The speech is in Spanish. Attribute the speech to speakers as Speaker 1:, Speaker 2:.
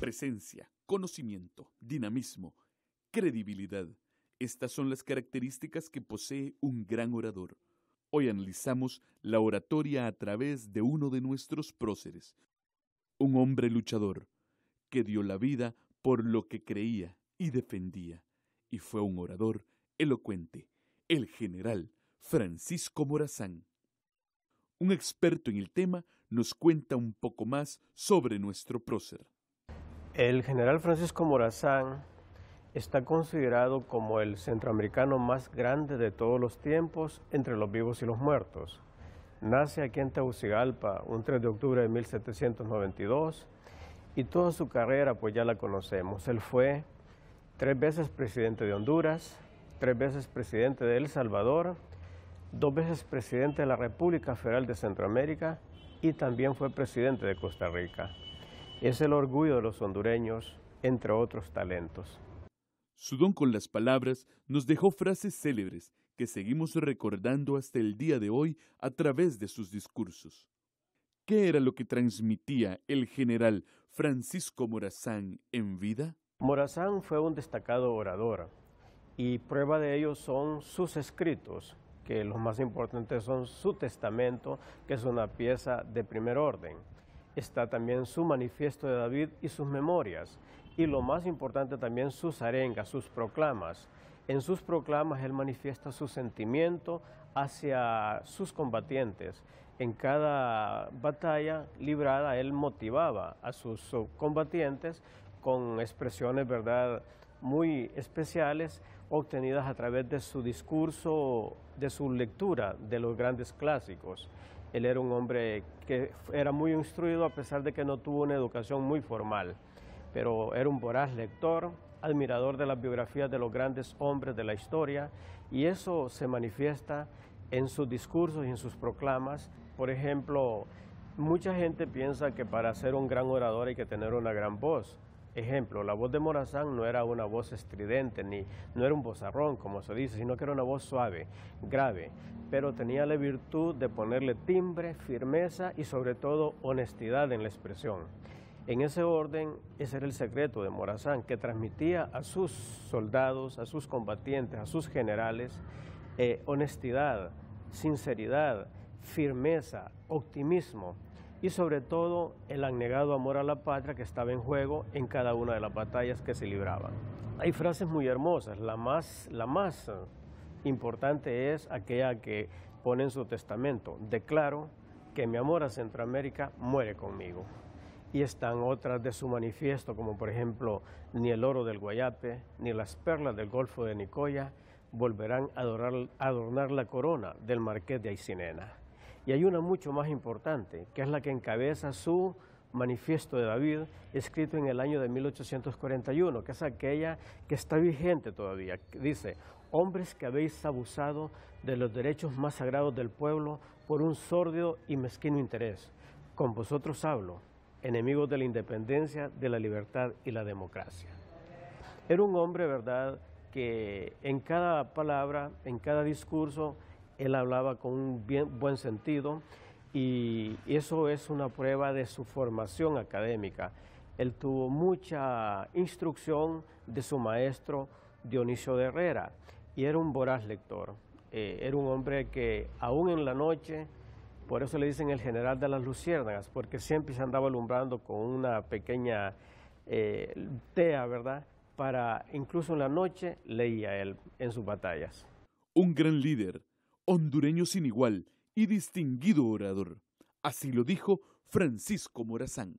Speaker 1: Presencia, conocimiento, dinamismo, credibilidad. Estas son las características que posee un gran orador. Hoy analizamos la oratoria a través de uno de nuestros próceres, un hombre luchador, que dio la vida por lo que creía y defendía, y fue un orador elocuente, el general Francisco Morazán. Un experto en el tema nos cuenta un poco más sobre nuestro prócer.
Speaker 2: El general Francisco Morazán está considerado como el centroamericano más grande de todos los tiempos entre los vivos y los muertos. Nace aquí en Tegucigalpa un 3 de octubre de 1792 y toda su carrera pues ya la conocemos. Él fue tres veces presidente de Honduras, tres veces presidente de El Salvador, dos veces presidente de la República Federal de Centroamérica y también fue presidente de Costa Rica. Es el orgullo
Speaker 1: de los hondureños,
Speaker 2: entre otros talentos.
Speaker 1: Su don con las palabras nos dejó frases célebres que seguimos recordando hasta el día de hoy a través de sus discursos. ¿Qué era lo que transmitía el general Francisco Morazán en vida?
Speaker 2: Morazán fue un destacado orador y prueba de ello son sus escritos, que los más importantes son su testamento, que es una pieza de primer orden está también su manifiesto de David y sus memorias, y lo más importante también sus arengas, sus proclamas. En sus proclamas él manifiesta su sentimiento hacia sus combatientes. En cada batalla librada él motivaba a sus combatientes con expresiones, ¿verdad?, muy especiales obtenidas a través de su discurso, de su lectura de los grandes clásicos. Él era un hombre que era muy instruido a pesar de que no tuvo una educación muy formal, pero era un voraz lector, admirador de las biografías de los grandes hombres de la historia y eso se manifiesta en sus discursos y en sus proclamas. Por ejemplo, mucha gente piensa que para ser un gran orador hay que tener una gran voz Ejemplo, la voz de Morazán no era una voz estridente, ni no era un vozarrón, como se dice, sino que era una voz suave, grave, pero tenía la virtud de ponerle timbre, firmeza y sobre todo honestidad en la expresión. En ese orden, ese era el secreto de Morazán, que transmitía a sus soldados, a sus combatientes, a sus generales, eh, honestidad, sinceridad, firmeza, optimismo, y sobre todo el anegado amor a la patria que estaba en juego en cada una de las batallas que se libraban. Hay frases muy hermosas, la más, la más importante es aquella que pone en su testamento, declaro que mi amor a Centroamérica muere conmigo. Y están otras de su manifiesto, como por ejemplo, ni el oro del Guayape, ni las perlas del Golfo de Nicoya volverán a adornar, la corona del Marqués de Aicinena. Y hay una mucho más importante, que es la que encabeza su Manifiesto de David, escrito en el año de 1841, que es aquella que está vigente todavía. Dice, hombres que habéis abusado de los derechos más sagrados del pueblo por un sórdido y mezquino interés, con vosotros hablo, enemigos de la independencia, de la libertad y la democracia. Era un hombre, ¿verdad?, que en cada palabra, en cada discurso, él hablaba con un buen sentido y eso es una prueba de su formación académica. Él tuvo mucha instrucción de su maestro Dionisio de Herrera y era un voraz lector. Eh, era un hombre que aún en la noche, por eso le dicen el general de las luciérnagas, porque siempre se andaba alumbrando con una pequeña eh, tea, ¿verdad? Para incluso en la noche leía él en
Speaker 1: sus batallas. Un gran líder hondureño sin igual y distinguido orador. Así lo dijo Francisco Morazán.